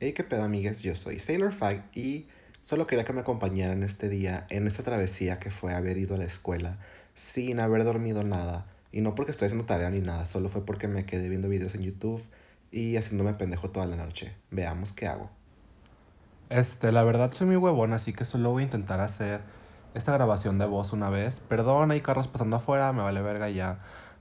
Hey, qué pedo, amigas, Yo soy Sailor Fight y solo quería que me acompañaran este día en esta travesía que fue haber ido a la escuela sin haber dormido nada. Y no porque estoy haciendo tarea ni nada, solo fue porque me quedé viendo videos en YouTube y haciéndome pendejo toda la noche. Veamos qué hago. Este, la verdad soy muy huevón, así que solo voy a intentar hacer esta grabación de voz una vez. Perdón, hay carros pasando afuera, me vale verga ya.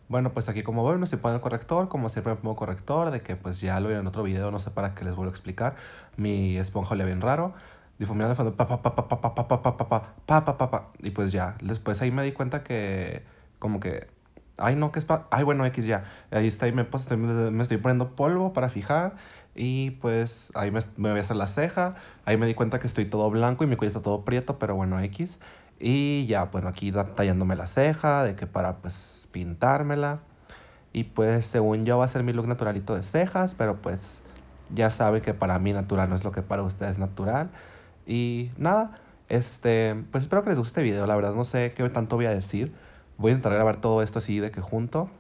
Bueno, pues aquí como ven, no se pone el corrector, como siempre me pongo corrector, de que pues ya lo vi en otro video, no sé para qué les vuelvo a explicar. Mi esponja olía bien raro, difuminando fondo, pa pa pa pa pa pa pa pa pa pa pa pa pa y pues ya. Después ahí me di cuenta que como que ay no, que es pa ay bueno, X ya. Ahí está, ahí me, pues, estoy, me estoy poniendo polvo para fijar y pues ahí me, me voy a hacer la ceja. Ahí me di cuenta que estoy todo blanco y mi cuello está todo prieto, pero bueno, X. Y ya, bueno, aquí tallándome la ceja, de que para pues pintármela. Y pues según yo va a ser mi look naturalito de cejas, pero pues ya saben que para mí natural no es lo que para ustedes es natural. Y nada, este, pues espero que les guste este video, la verdad no sé qué tanto voy a decir. Voy a intentar grabar todo esto así de que junto.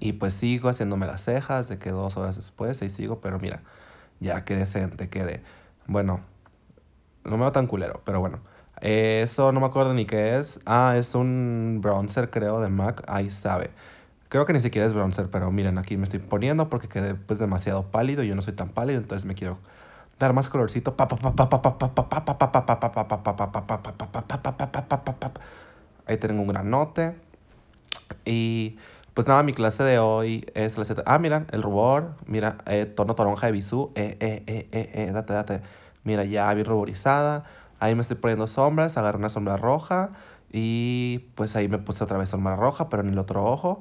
Y pues sigo haciéndome las cejas, de que dos horas después, ahí sigo, pero mira, ya que decente quede Bueno, no me veo tan culero, pero bueno. Eso no me acuerdo ni qué es. Ah, es un bronzer, creo, de MAC. Ahí sabe. Creo que ni siquiera es bronzer, pero miren, aquí me estoy poniendo porque quedé pues demasiado pálido. Yo no soy tan pálido, entonces me quiero dar más colorcito. Ahí tengo un granote. Y pues nada, mi clase de hoy es la Ah, miren, el rubor. Mira, tono toronja de bisú. Eh, eh, eh, eh, eh, date, date. Mira, ya vi ruborizada. Ahí me estoy poniendo sombras, agarré una sombra roja y pues ahí me puse otra vez sombra roja, pero en el otro ojo.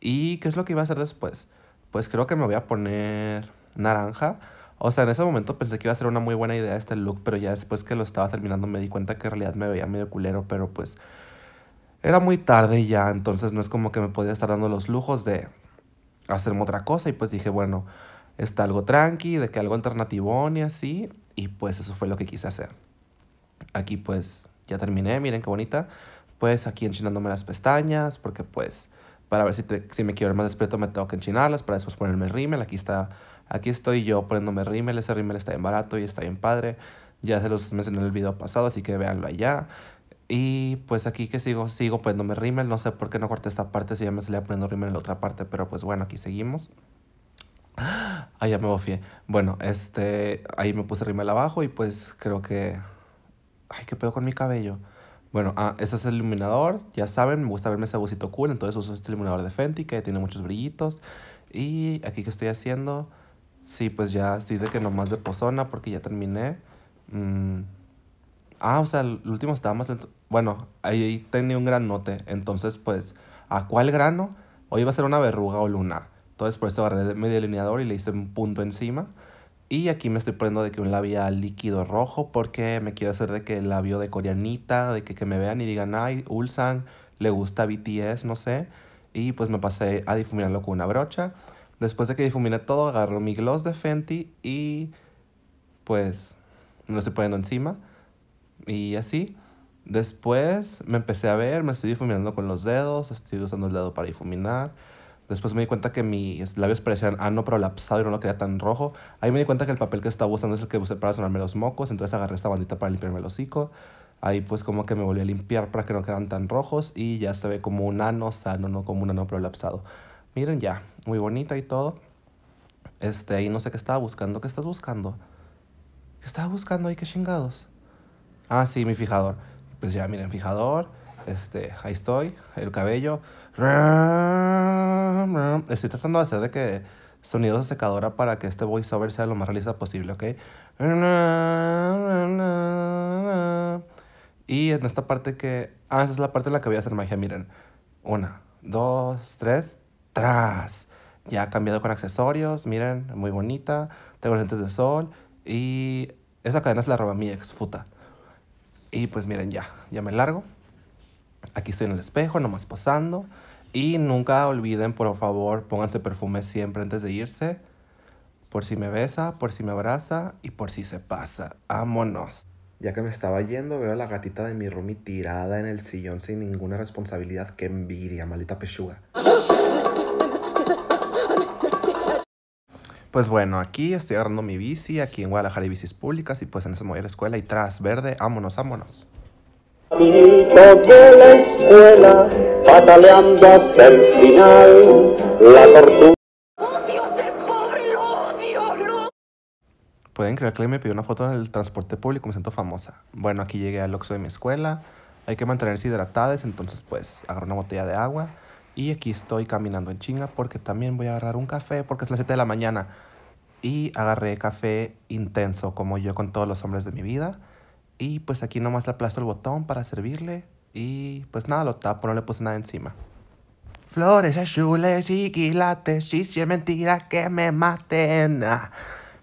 ¿Y qué es lo que iba a hacer después? Pues creo que me voy a poner naranja. O sea, en ese momento pensé que iba a ser una muy buena idea este look, pero ya después que lo estaba terminando me di cuenta que en realidad me veía medio culero, pero pues era muy tarde ya, entonces no es como que me podía estar dando los lujos de hacerme otra cosa y pues dije, bueno, está algo tranqui, de que algo alternativo y así, y pues eso fue lo que quise hacer aquí pues ya terminé, miren qué bonita. Pues aquí enchinándome las pestañas, porque pues para ver si, si me quiero ver más despierto me tengo que enchinarlas, para después ponerme rímel. Aquí está, aquí estoy yo poniéndome rímel, ese rímel está bien barato y está bien padre. Ya se los mencioné en el video pasado, así que véanlo allá. Y pues aquí que sigo, sigo poniéndome rímel, no sé por qué no corté esta parte, si ya me salía poniendo rímel en la otra parte, pero pues bueno, aquí seguimos. Ah, ya me bofié. Bueno, este, ahí me puse rímel abajo y pues creo que ay, ¿qué pedo con mi cabello? Bueno, ah, este es el iluminador, ya saben, me gusta verme ese bucito cool, entonces uso este iluminador de Fenty que tiene muchos brillitos. Y aquí que estoy haciendo, sí, pues ya estoy de que nomás de pozona porque ya terminé. Mm, ah, o sea, el último estaba más Bueno, ahí, tenía un gran note entonces pues, ¿a cuál grano? Hoy iba a ser una verruga o lunar. Entonces por eso agarré medio delineador y le hice un punto encima. Y aquí me estoy poniendo de que un labial líquido rojo porque me quiero hacer de que el labio de coreanita, de que, que me vean y digan, ay, Ulsan, le gusta BTS, no sé. Y pues me pasé a difuminarlo con una brocha. Después de que difumine todo, agarro mi gloss de Fenty y pues me lo estoy poniendo encima. Y así. Después me empecé a ver, me estoy difuminando con los dedos, estoy usando el dedo para difuminar. Después me di cuenta que mis labios parecían ano prolapsado y no lo quería tan rojo. Ahí me di cuenta que el papel que estaba usando es el que usé para sonarme los mocos, entonces agarré esta bandita para limpiarme el hocico. Ahí pues como que me volví a limpiar para que no quedaran tan rojos y ya se ve como un ano sano, no como un ano prolapsado. Miren ya, muy bonita y todo. Este, ahí no sé qué estaba buscando. ¿Qué estás buscando? ¿Qué estaba buscando ahí? ¿Qué chingados? Ah, sí, mi fijador. Pues ya, miren, fijador este, ahí estoy, el cabello. Estoy tratando de hacer de que sonidos de secadora para que este voiceover sea lo más realista posible, ¿ok? Y en esta parte que... Ah, esa es la parte en la que voy a hacer magia, miren. Una, dos, tres, tras. Ya ha cambiado con accesorios, miren, muy bonita. Tengo lentes de sol y esa cadena es la roba mi ex, futa. Y pues miren, ya, ya me largo. Aquí estoy en el espejo, nomás posando. Y nunca olviden, por favor, pónganse perfume siempre antes de irse. Por si me besa, por si me abraza y por si se pasa. Vámonos. Ya que me estaba yendo, veo a la gatita de mi roomie tirada en el sillón sin ninguna responsabilidad. ¡Qué envidia, malita pechuga! Pues bueno, aquí estoy agarrando mi bici, aquí en Guadalajara hay bicis públicas y pues en esa me escuela y tras, verde, ámonos vámonos de la escuela, hasta el final, la tortuga. Pueden creer que me pidió una foto en el transporte público, me siento famosa. Bueno, aquí llegué al oxo de mi escuela, hay que mantenerse hidratadas, entonces pues agarré una botella de agua y aquí estoy caminando en chinga porque también voy a agarrar un café porque es las 7 de la mañana. Y agarré café intenso como yo con todos los hombres de mi vida. Y pues aquí nomás le aplasto el botón para servirle. Y pues nada, lo tapo, no le puse nada encima. Flores azules y quilates, si es mentira que me maten. Ah,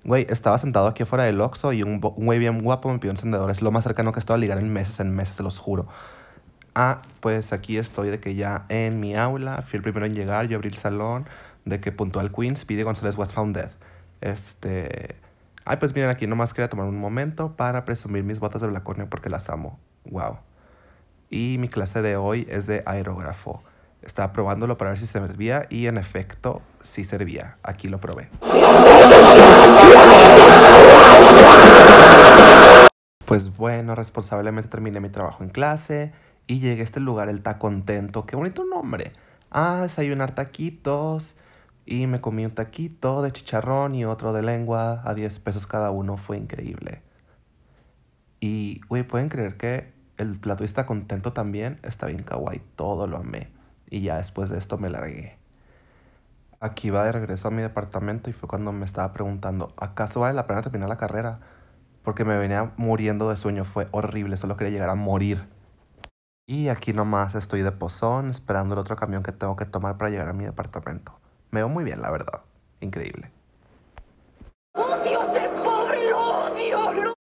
güey, estaba sentado aquí afuera del Oxxo y un, güey bien guapo me pidió encendedor. Es lo más cercano que he a ligar en meses, en meses, se los juro. Ah, pues aquí estoy de que ya en mi aula, fui el primero en llegar, y abrí el salón, de que puntual Queens, pide González was found dead. Este... Ay, pues miren aquí, nomás quería tomar un momento para presumir mis botas de Blacornio porque las amo. Wow. Y mi clase de hoy es de aerógrafo. Estaba probándolo para ver si servía y en efecto sí servía. Aquí lo probé. Pues bueno, responsablemente terminé mi trabajo en clase y llegué a este lugar, el contento. Qué bonito nombre. Ah, desayunar taquitos y me comí un taquito de chicharrón y otro de lengua a 10 pesos cada uno. Fue increíble. Y, güey, ¿pueden creer que el plato está contento también? Está bien kawaii, todo lo amé. Y ya después de esto me largué. Aquí va de regreso a mi departamento y fue cuando me estaba preguntando, ¿acaso vale la pena terminar la carrera? Porque me venía muriendo de sueño, fue horrible, solo quería llegar a morir. Y aquí nomás estoy de pozón esperando el otro camión que tengo que tomar para llegar a mi departamento. Me veo muy bien, la verdad. Increíble. ¡Odio ser pobre! ¡Lo odio!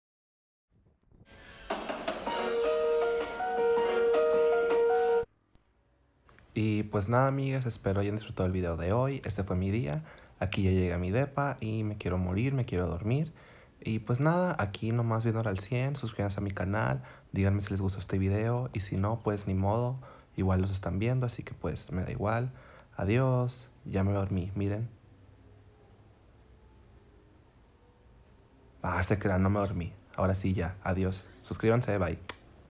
Y pues nada, amigas, espero hayan disfrutado el video de hoy. Este fue mi día. Aquí ya llega mi depa y me quiero morir, me quiero dormir. Y pues nada, aquí nomás viendo al 100, suscríbanse a mi canal, díganme si les gustó este video y si no, pues ni modo, igual los están viendo, así que pues me da igual. Adiós. Ya me dormí, miren. Ah, se crean, no me dormí. Ahora sí, ya. Adiós. Suscríbanse, bye.